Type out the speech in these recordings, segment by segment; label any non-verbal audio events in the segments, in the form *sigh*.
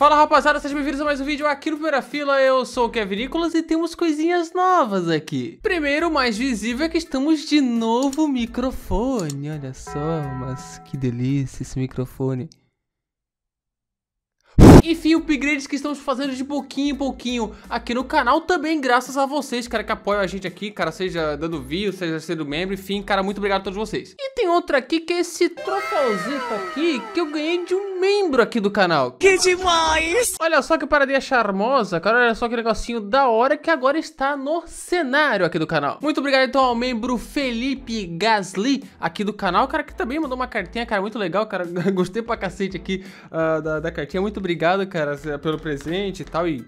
Fala rapaziada, sejam bem-vindos a mais um vídeo aqui no Primeira Fila, eu sou o Kevin Nicolas e temos coisinhas novas aqui. Primeiro, o mais visível é que estamos de novo microfone, olha só, mas que delícia esse microfone. Enfim, upgrades que estamos fazendo de pouquinho em pouquinho aqui no canal também graças a vocês, cara, que apoiam a gente aqui, cara, seja dando view, seja sendo membro, enfim, cara, muito obrigado a todos vocês. E tem outra aqui que é esse troféuzinho aqui que eu ganhei de um membro aqui do canal. Que demais! Olha só que paradinha é charmosa, cara, olha só que negocinho da hora que agora está no cenário aqui do canal. Muito obrigado então ao membro Felipe Gasly aqui do canal, cara, que também mandou uma cartinha, cara, muito legal, cara, *laughs* gostei pra cacete aqui uh, da, da cartinha, muito obrigado obrigado, cara, pelo presente e tal. E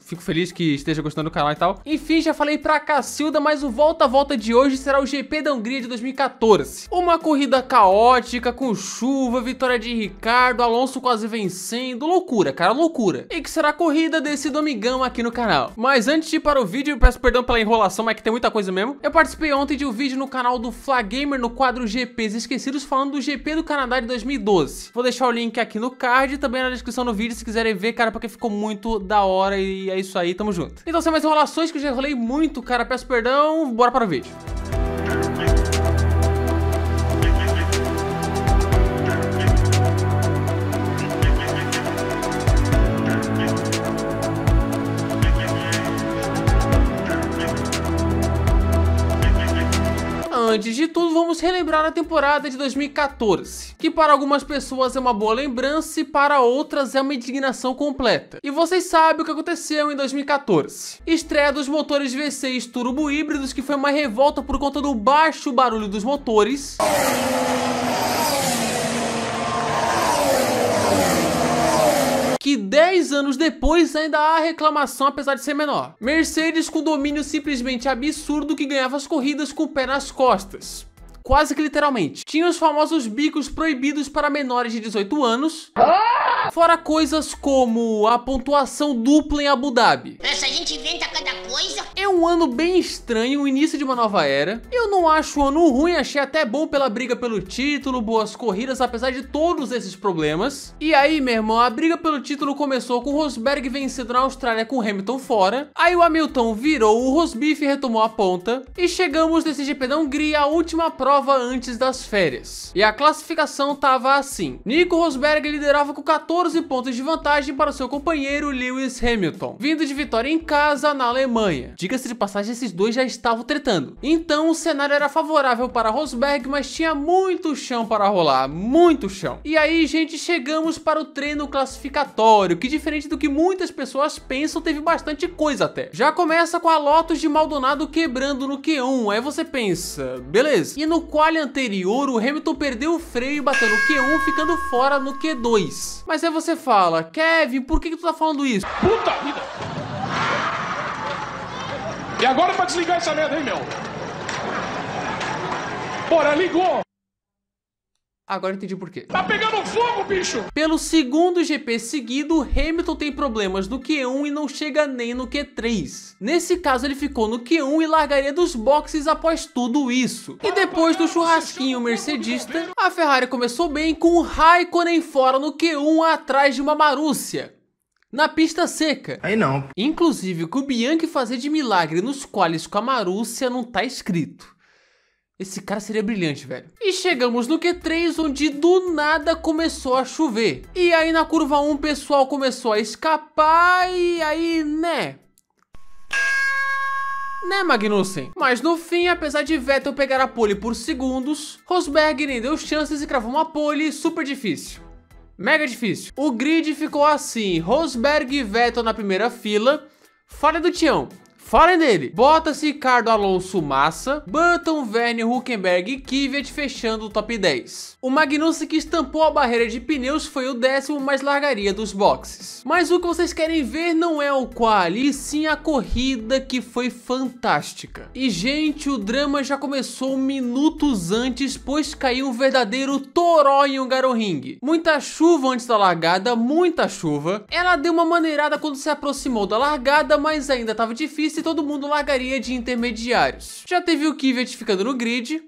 Fico feliz que esteja gostando do canal e tal. Enfim, já falei pra Cacilda, mas o Volta a Volta de hoje será o GP da Hungria de 2014. Uma corrida caótica, com chuva, vitória de Ricardo, Alonso quase vencendo. Loucura, cara, loucura. E que será a corrida desse domingão aqui no canal. Mas antes de ir para o vídeo, eu peço perdão pela enrolação, mas é que tem muita coisa mesmo. Eu participei ontem de um vídeo no canal do Flagamer no quadro GPs Esquecidos, falando do GP do Canadá de 2012. Vou deixar o link aqui no card e também na descrição do vídeo se quiserem ver, cara, porque ficou muito da hora e e é isso aí, tamo junto. Então sem mais enrolações, que eu já enrolei muito, cara, peço perdão, bora para o vídeo. antes de tudo, vamos relembrar a temporada de 2014, que para algumas pessoas é uma boa lembrança e para outras é uma indignação completa. E vocês sabem o que aconteceu em 2014. Estreia dos motores V6 turbo híbridos, que foi uma revolta por conta do baixo barulho dos motores. que 10 anos depois ainda há reclamação apesar de ser menor. Mercedes com domínio simplesmente absurdo que ganhava as corridas com o pé nas costas quase que literalmente. Tinha os famosos bicos proibidos para menores de 18 anos. Fora coisas como a pontuação dupla em Abu Dhabi. Essa gente inventa cada coisa. É um ano bem estranho, o início de uma nova era. Eu não acho o ano ruim, achei até bom pela briga pelo título, boas corridas, apesar de todos esses problemas. E aí, meu irmão, a briga pelo título começou com o Rosberg vencendo na Austrália com Hamilton fora. Aí o Hamilton virou, o Rosbiff retomou a ponta. E chegamos nesse GP da Hungria, a última prova prova antes das férias. E a classificação estava assim. Nico Rosberg liderava com 14 pontos de vantagem para seu companheiro Lewis Hamilton, vindo de vitória em casa na Alemanha. Diga-se de passagem, esses dois já estavam tretando. Então o cenário era favorável para Rosberg, mas tinha muito chão para rolar, muito chão. E aí, gente, chegamos para o treino classificatório, que diferente do que muitas pessoas pensam, teve bastante coisa até. Já começa com a Lotus de Maldonado quebrando no Q1, aí você pensa, beleza. E no no quali anterior, o Hamilton perdeu o freio batendo o Q1, ficando fora no Q2. Mas aí você fala, Kevin, por que, que tu tá falando isso? Puta vida! E agora pra desligar essa merda aí, meu? Bora, ligou! Agora eu entendi por quê. Tá pegando fogo, bicho! Pelo segundo GP seguido, Hamilton tem problemas no Q1 e não chega nem no Q3. Nesse caso, ele ficou no Q1 e largaria dos boxes após tudo isso. E depois do churrasquinho mercedista, a Ferrari começou bem com o Raikkonen fora no Q1 atrás de uma Marúcia na pista seca. Aí não. Inclusive, o que o Bianchi fazer de milagre nos quales com a Marúcia não tá escrito. Esse cara seria brilhante, velho. E chegamos no Q3, onde do nada começou a chover. E aí na curva 1 o pessoal começou a escapar e aí, né... Né, Magnussen? Mas no fim, apesar de Vettel pegar a pole por segundos, Rosberg nem deu chances e cravou uma pole super difícil. Mega difícil. O grid ficou assim, Rosberg e Vettel na primeira fila, falha do Tião, Falem dele. Bottas, Ricardo, Alonso, Massa, Button, Verne, Huckenberg e Kvyat fechando o top 10. O Magnussen que estampou a barreira de pneus foi o décimo, mas largaria dos boxes. Mas o que vocês querem ver não é o quali, sim a corrida que foi fantástica. E gente, o drama já começou minutos antes, pois caiu um verdadeiro toró em um Ring. Muita chuva antes da largada, muita chuva. Ela deu uma maneirada quando se aproximou da largada, mas ainda estava difícil se todo mundo largaria de intermediários. Já teve o Kivet ficando no grid,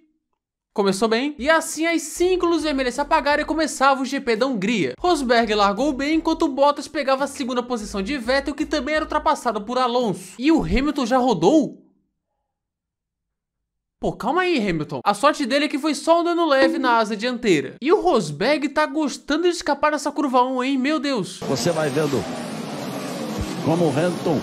Começou bem, e assim as cinco luzes vermelhas se apagaram e começava o GP da Hungria. Rosberg largou bem, enquanto Bottas pegava a segunda posição de Vettel, que também era ultrapassado por Alonso. E o Hamilton já rodou? Pô, calma aí, Hamilton. A sorte dele é que foi só um dano leve na asa dianteira. E o Rosberg tá gostando de escapar dessa curva 1, hein? Meu Deus. Você vai vendo como o Hamilton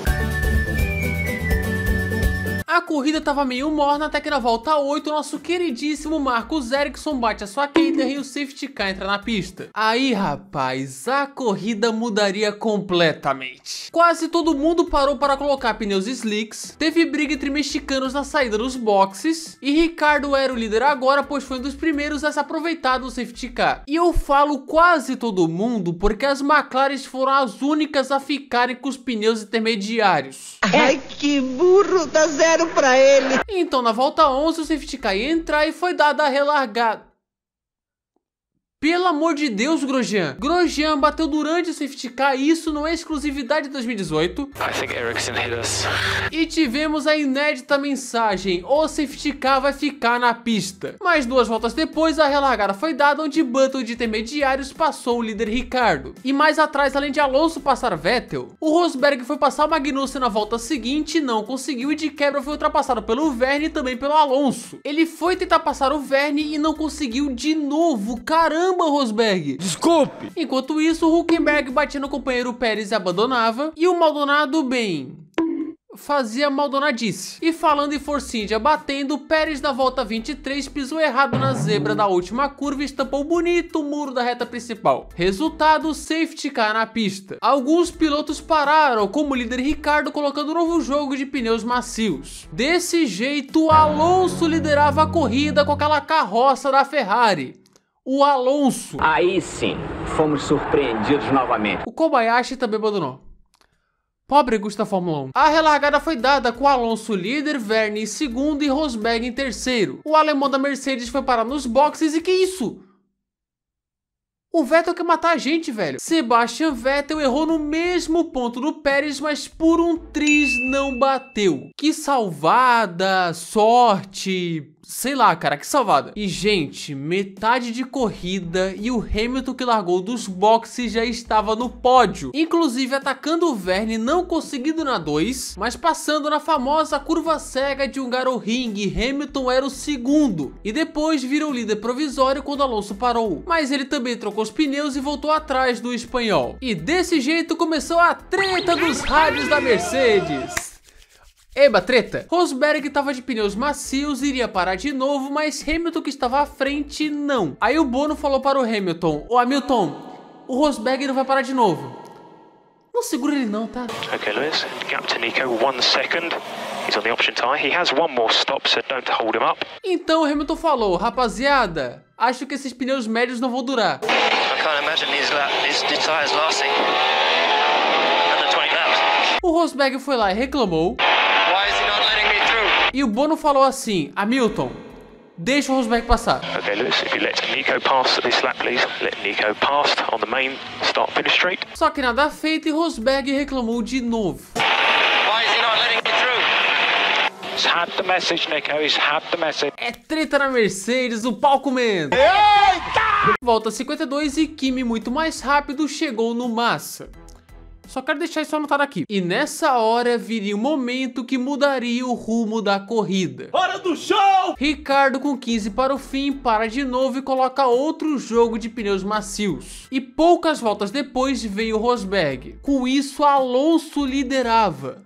a corrida tava meio morna até que na volta 8 o nosso queridíssimo Marcos Erickson bate a sua Cater e o safety car entra na pista. Aí rapaz, a corrida mudaria completamente. Quase todo mundo parou para colocar pneus slicks, teve briga entre mexicanos na saída dos boxes e Ricardo era o líder agora pois foi um dos primeiros a se aproveitar do safety car. E eu falo quase todo mundo porque as McLaren foram as únicas a ficarem com os pneus intermediários. Ai que burro, tá zero pra ele. Então na volta 11 o safety car ia entrar e foi dada a relargada. Pelo amor de Deus, Grosjean. Grosjean bateu durante o safety car e isso não é exclusividade de 2018. E tivemos a inédita mensagem, o safety car vai ficar na pista. Mas duas voltas depois, a relargada foi dada onde Button de intermediários passou o líder Ricardo. E mais atrás, além de Alonso passar Vettel, o Rosberg foi passar Magnussen na volta seguinte, não conseguiu e de quebra foi ultrapassado pelo Verne e também pelo Alonso. Ele foi tentar passar o Verne e não conseguiu de novo, caramba! Caramba, Rosberg! Desculpe! Enquanto isso, Huckenberg batia no companheiro Pérez e abandonava. E o Maldonado, bem fazia Maldonadice. E falando em Forcindia batendo, Pérez na volta 23 pisou errado na zebra da última curva e estampou bonito o muro da reta principal. Resultado, safety car na pista. Alguns pilotos pararam, como o líder Ricardo colocando um novo jogo de pneus macios. Desse jeito, Alonso liderava a corrida com aquela carroça da Ferrari o Alonso. Aí sim, fomos surpreendidos novamente. O Kobayashi também abandonou. Pobre Gusta Fórmula 1. A relargada foi dada com Alonso líder, Verne em segundo e Rosberg em terceiro. O alemão da Mercedes foi parar nos boxes e que isso? O Vettel quer matar a gente, velho. Sebastian Vettel errou no mesmo ponto do Pérez, mas por um triz não bateu. Que salvada, sorte, Sei lá, cara, que salvada. E, gente, metade de corrida e o Hamilton que largou dos boxes já estava no pódio. Inclusive atacando o Verne, não conseguindo na 2, mas passando na famosa curva cega de um Ring. Hamilton era o segundo. E depois virou líder provisório quando Alonso parou. Mas ele também trocou os pneus e voltou atrás do espanhol. E desse jeito começou a treta dos rádios da Mercedes. Eba, treta! Rosberg estava de pneus macios, iria parar de novo, mas Hamilton que estava à frente, não. Aí o Bono falou para o Hamilton, ô Hamilton, o Rosberg não vai parar de novo. Não segura ele não, tá? Ok, Lewis, gap to Nico, one second. He's on the option tire, he has one more stop, so don't hold him up. Então o Hamilton falou, rapaziada, acho que esses pneus médios não vão durar. I can't imagine these, these tires lasting. O Rosberg foi lá e reclamou. E o Bono falou assim: Hamilton, deixa o Rosberg passar. Lewis, if you let Nico pass this lap, please. Let Nico pass on the main start finish straight. Só que nada feito e Rosberg reclamou de novo. É treta na Mercedes, o palco comendo. Eita! Volta 52 e Kimi muito mais rápido chegou no Massa. Só quero deixar isso anotado aqui. E nessa hora viria o um momento que mudaria o rumo da corrida. Hora do show! Ricardo com 15 para o fim, para de novo e coloca outro jogo de pneus macios. E poucas voltas depois veio Rosberg. Com isso, Alonso liderava.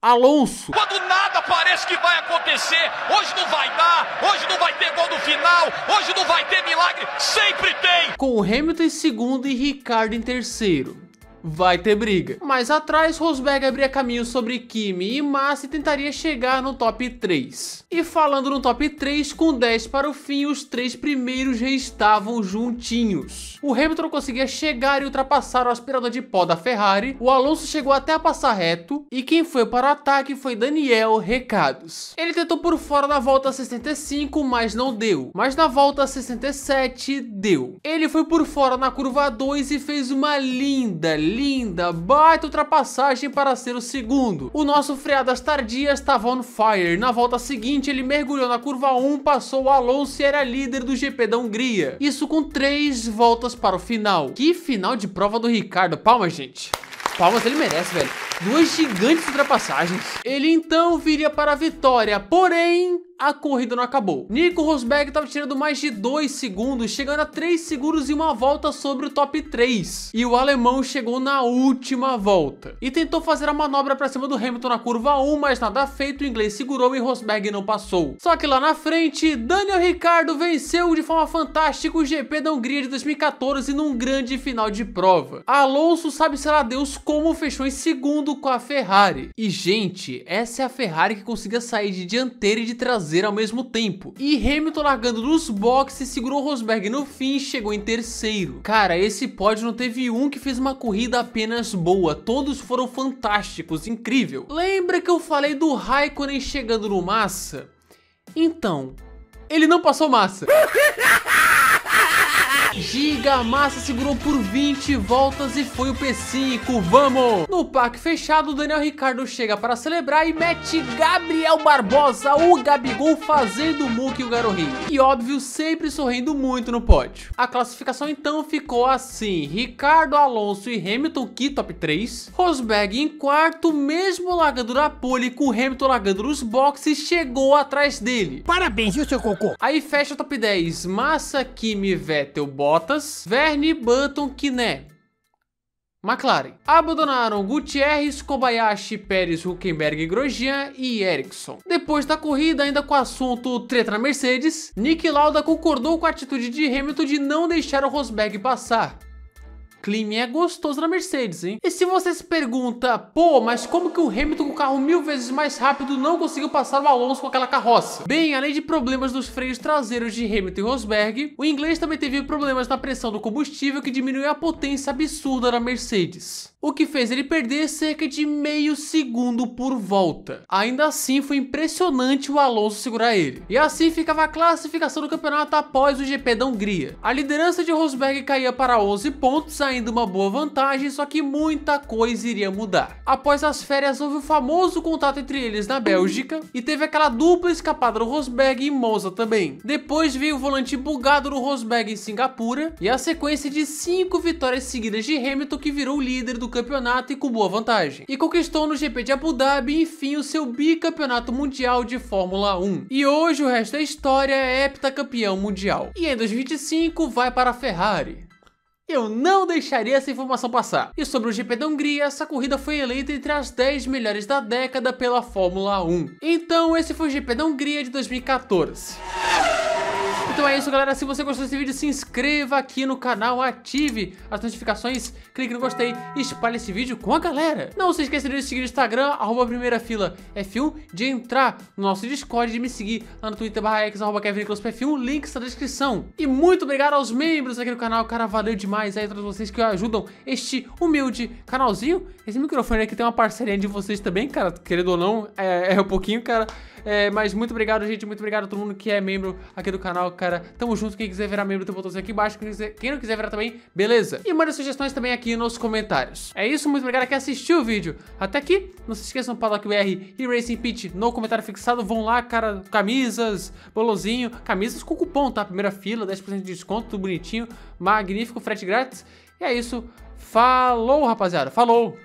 Alonso. Quando nada parece que vai acontecer, hoje não vai dar, hoje não vai ter gol no final, hoje não vai ter milagre, sempre tem. Com Hamilton em segundo e Ricardo em terceiro vai ter briga. Mais atrás, Rosberg abria caminho sobre Kimi e Massa e tentaria chegar no top 3. E falando no top 3, com 10 para o fim, os três primeiros já estavam juntinhos. O Hamilton conseguia chegar e ultrapassar o aspirador de pó da Ferrari, o Alonso chegou até a passar reto, e quem foi para o ataque foi Daniel Recados. Ele tentou por fora na volta 65, mas não deu. Mas na volta 67, deu. Ele foi por fora na curva 2 e fez uma linda, linda, baita ultrapassagem para ser o segundo. O nosso freadas tardias estava on fire, na volta seguinte ele mergulhou na curva 1, passou o Alonso e era líder do GP da Hungria. Isso com três voltas para o final. Que final de prova do Ricardo, palmas gente. Palmas ele merece, velho. Duas gigantes ultrapassagens. Ele então viria para a vitória, porém a corrida não acabou. Nico Rosberg estava tirando mais de 2 segundos, chegando a 3 segundos e uma volta sobre o top 3. E o alemão chegou na última volta. E tentou fazer a manobra para cima do Hamilton na curva 1, mas nada feito, o inglês segurou e Rosberg não passou. Só que lá na frente, Daniel Ricciardo venceu de forma fantástica o GP da Hungria de 2014 num grande final de prova. Alonso sabe sei lá Deus como fechou em segundo com a Ferrari. E gente, essa é a Ferrari que conseguia sair de dianteira e de traseira fazer ao mesmo tempo. E Hamilton largando nos boxes, segurou Rosberg no fim e chegou em terceiro. Cara, esse pódio não teve um que fez uma corrida apenas boa, todos foram fantásticos, incrível. Lembra que eu falei do Raikkonen chegando no Massa? Então, ele não passou Massa. *laughs* Giga Massa segurou por 20 voltas e foi o P5, vamos! No pack fechado, o Daniel Ricardo chega para celebrar e mete Gabriel Barbosa, o Gabigol fazendo o Muk e o Garohi. E óbvio, sempre sorrindo muito no pódio. A classificação então ficou assim, Ricardo, Alonso e Hamilton que top 3, Rosberg em quarto, mesmo largando na pole com o Hamilton largando nos boxes, chegou atrás dele. Parabéns, viu seu cocô? Aí fecha o top 10, Massa, Kimi, Vettel, Bottas, Verne Button Kiné. McLaren. Abandonaram Gutierrez, Kobayashi, Pérez, Huckenberg, Grosjean e Ericsson. Depois da corrida, ainda com o assunto treta na Mercedes, Nick Lauda concordou com a atitude de Hamilton de não deixar o Rosberg passar é gostoso na Mercedes, hein? E se você se pergunta, pô, mas como que o Hamilton com o carro mil vezes mais rápido não conseguiu passar o Alonso com aquela carroça? Bem, além de problemas nos freios traseiros de Hamilton e Rosberg, o inglês também teve problemas na pressão do combustível que diminuiu a potência absurda da Mercedes. O que fez ele perder cerca de meio segundo por volta. Ainda assim, foi impressionante o Alonso segurar ele. E assim ficava a classificação do campeonato após o GP da Hungria. A liderança de Rosberg caía para 11 pontos, ainda ainda uma boa vantagem, só que muita coisa iria mudar. Após as férias, houve o famoso contato entre eles na Bélgica e teve aquela dupla escapada do Rosberg e Monza também. Depois veio o volante bugado do Rosberg em Singapura e a sequência de cinco vitórias seguidas de Hamilton que virou líder do campeonato e com boa vantagem. E conquistou no GP de Abu Dhabi, enfim, o seu bicampeonato mundial de Fórmula 1. E hoje o resto da história é heptacampeão mundial. E em 2025 vai para a Ferrari. Eu não deixaria essa informação passar. E sobre o GP da Hungria, essa corrida foi eleita entre as 10 melhores da década pela Fórmula 1. Então esse foi o GP da Hungria de 2014. Então é isso, galera. Se você gostou desse vídeo, se inscreva aqui no canal, ative as notificações, clique no gostei e espalhe esse vídeo com a galera. Não se esqueça de seguir o Instagram, arroba primeira fila F1, de entrar no nosso Discord, de me seguir lá no Twitter, barra X, arroba Kevin F1, links na descrição. E muito obrigado aos membros aqui do canal, cara, valeu demais aí todos vocês que ajudam este humilde canalzinho. Esse microfone aqui tem uma parceria de vocês também, cara, querendo ou não, é, é um pouquinho, cara. É, mas muito obrigado, gente, muito obrigado a todo mundo que é membro aqui do canal, cara. Tamo junto. Quem quiser virar membro tem um botãozinho aqui embaixo. Quem não, quiser, quem não quiser virar também, beleza. E manda sugestões também aqui nos comentários. É isso. Muito obrigado que assistiu o vídeo. Até aqui. Não se esqueçam, Paddock BR e Racing Pit no comentário fixado. Vão lá, cara. Camisas, bolozinho. Camisas com cupom, tá? Primeira fila, 10% de desconto. Tudo bonitinho. Magnífico. Frete grátis. E é isso. Falou, rapaziada. Falou.